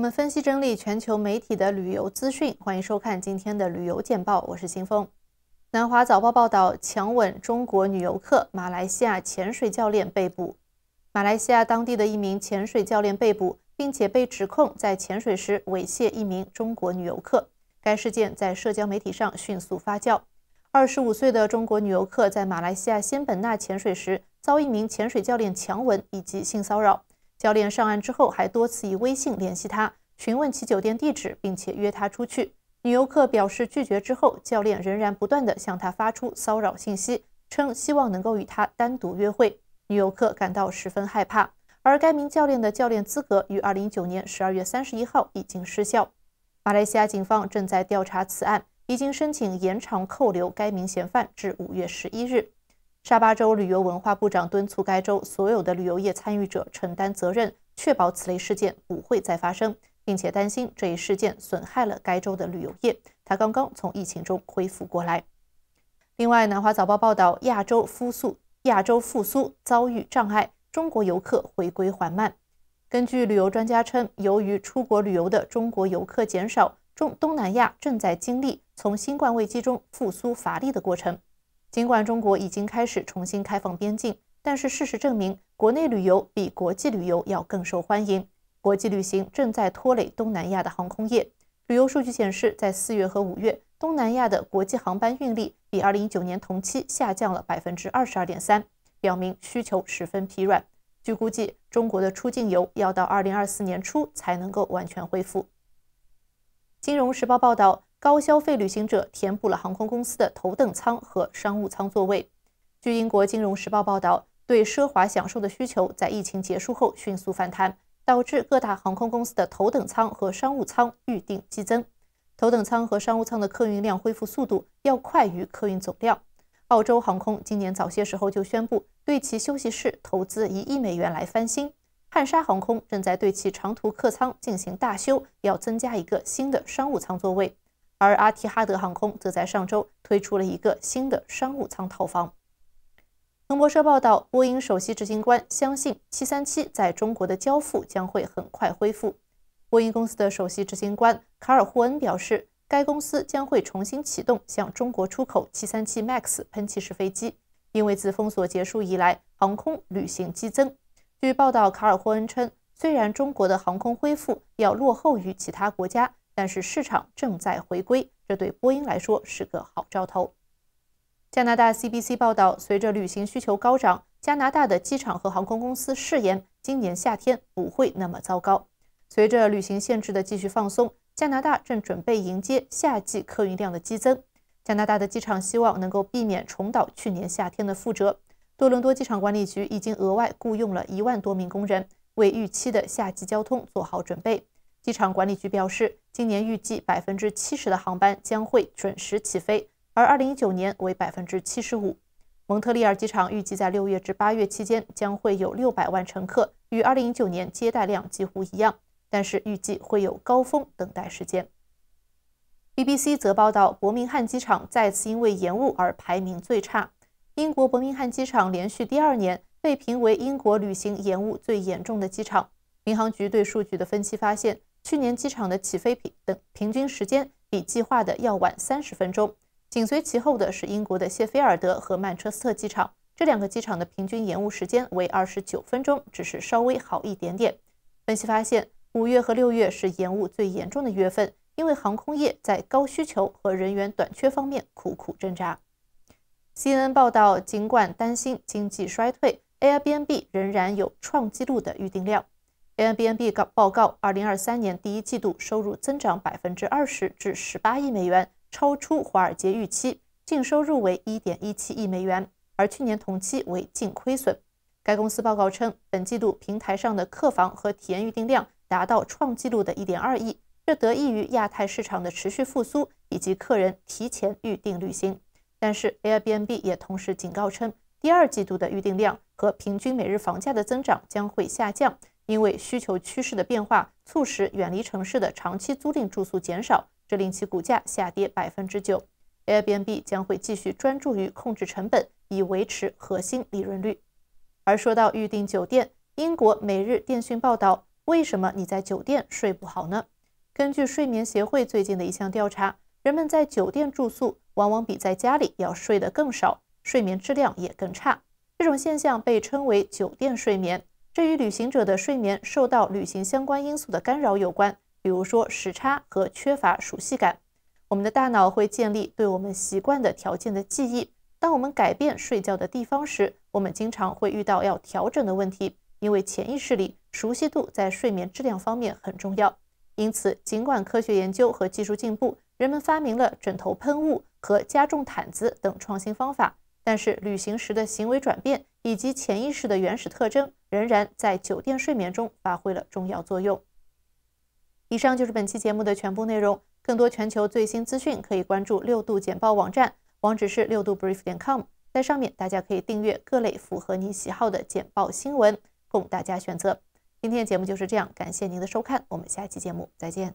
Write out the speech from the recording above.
我们分析整理全球媒体的旅游资讯，欢迎收看今天的旅游简报。我是新风。南华早报报道，强吻中国女游客，马来西亚潜水教练被捕。马来西亚当地的一名潜水教练被捕，并且被指控在潜水时猥亵一名中国女游客。该事件在社交媒体上迅速发酵。二十五岁的中国女游客在马来西亚仙本那潜水时，遭一名潜水教练强吻以及性骚扰。教练上岸之后，还多次以微信联系她。询问其酒店地址，并且约他出去。女游客表示拒绝之后，教练仍然不断地向他发出骚扰信息，称希望能够与他单独约会。女游客感到十分害怕。而该名教练的教练资格于二零一九年十二月三十一号已经失效。马来西亚警方正在调查此案，已经申请延长扣留该名嫌犯至五月十一日。沙巴州旅游文化部长敦促该州所有的旅游业参与者承担责任，确保此类事件不会再发生。并且担心这一事件损害了该州的旅游业。他刚刚从疫情中恢复过来。另外，《南华早报》报道，亚洲复苏亚洲复苏遭遇障碍，中国游客回归缓慢。根据旅游专家称，由于出国旅游的中国游客减少，中东南亚正在经历从新冠危机中复苏乏力的过程。尽管中国已经开始重新开放边境，但是事实证明，国内旅游比国际旅游要更受欢迎。国际旅行正在拖累东南亚的航空业。旅游数据显示，在四月和五月，东南亚的国际航班运力比二零一九年同期下降了百分之二十二点三，表明需求十分疲软。据估计，中国的出境游要到二零二四年初才能够完全恢复。金融时报报道，高消费旅行者填补了航空公司的头等舱和商务舱座位。据英国金融时报报道，对奢华享受的需求在疫情结束后迅速反弹。导致各大航空公司的头等舱和商务舱预订激增，头等舱和商务舱的客运量恢复速度要快于客运总量。澳洲航空今年早些时候就宣布对其休息室投资一亿美元来翻新，汉莎航空正在对其长途客舱进行大修，要增加一个新的商务舱座位，而阿提哈德航空则在上周推出了一个新的商务舱套房。彭博社报道，波音首席执行官相信，737在中国的交付将会很快恢复。波音公司的首席执行官卡尔霍恩表示，该公司将会重新启动向中国出口737 MAX 喷气式飞机，因为自封锁结束以来，航空旅行激增。据报道，卡尔霍恩称，虽然中国的航空恢复要落后于其他国家，但是市场正在回归，这对波音来说是个好兆头。加拿大 CBC 报道，随着旅行需求高涨，加拿大的机场和航空公司誓言今年夏天不会那么糟糕。随着旅行限制的继续放松，加拿大正准备迎接夏季客运量的激增。加拿大的机场希望能够避免重蹈去年夏天的覆辙。多伦多机场管理局已经额外雇佣了一万多名工人，为预期的夏季交通做好准备。机场管理局表示，今年预计百分之七十的航班将会准时起飞。而二零一九年为百分之七十五。蒙特利尔机场预计在六月至八月期间将会有六百万乘客，与二零一九年接待量几乎一样，但是预计会有高峰等待时间。BBC 则报道，伯明翰机场再次因为延误而排名最差。英国伯明翰机场连续第二年被评为英国旅行延误最严重的机场。民航局对数据的分析发现，去年机场的起飞平等平均时间比计划的要晚三十分钟。紧随其后的是英国的谢菲尔德和曼彻斯特机场，这两个机场的平均延误时间为二十九分钟，只是稍微好一点点。分析发现，五月和六月是延误最严重的月份，因为航空业在高需求和人员短缺方面苦苦挣扎。CNN 报道，尽管担心经济衰退，Airbnb 仍然有创纪录的预订量。Airbnb 告报告，二零二三年第一季度收入增长百分之二十，至十八亿美元。超出华尔街预期，净收入为1.17亿美元，而去年同期为净亏损。该公司报告称，本季度平台上的客房和体验预订量达到创纪录的1.2亿，这得益于亚太市场的持续复苏以及客人提前预订旅行。但是，Airbnb 也同时警告称，第二季度的预订量和平均每日房价的增长将会下降，因为需求趋势的变化促使远离城市的长期租赁住宿减少。这令其股价下跌百分之九。Airbnb 将会继续专注于控制成本，以维持核心利润率。而说到预订酒店，英国每日电讯报道：为什么你在酒店睡不好呢？根据睡眠协会最近的一项调查，人们在酒店住宿往往比在家里要睡得更少，睡眠质量也更差。这种现象被称为酒店睡眠，这与旅行者的睡眠受到旅行相关因素的干扰有关。比如说时差和缺乏熟悉感，我们的大脑会建立对我们习惯的条件的记忆。当我们改变睡觉的地方时，我们经常会遇到要调整的问题，因为潜意识里熟悉度在睡眠质量方面很重要。因此，尽管科学研究和技术进步，人们发明了枕头喷雾和加重毯子等创新方法，但是旅行时的行为转变以及潜意识的原始特征仍然在酒店睡眠中发挥了重要作用。以上就是本期节目的全部内容。更多全球最新资讯，可以关注六度简报网站，网址是六度 brief 点 com。在上面，大家可以订阅各类符合你喜好的简报新闻，供大家选择。今天的节目就是这样，感谢您的收看，我们下期节目再见。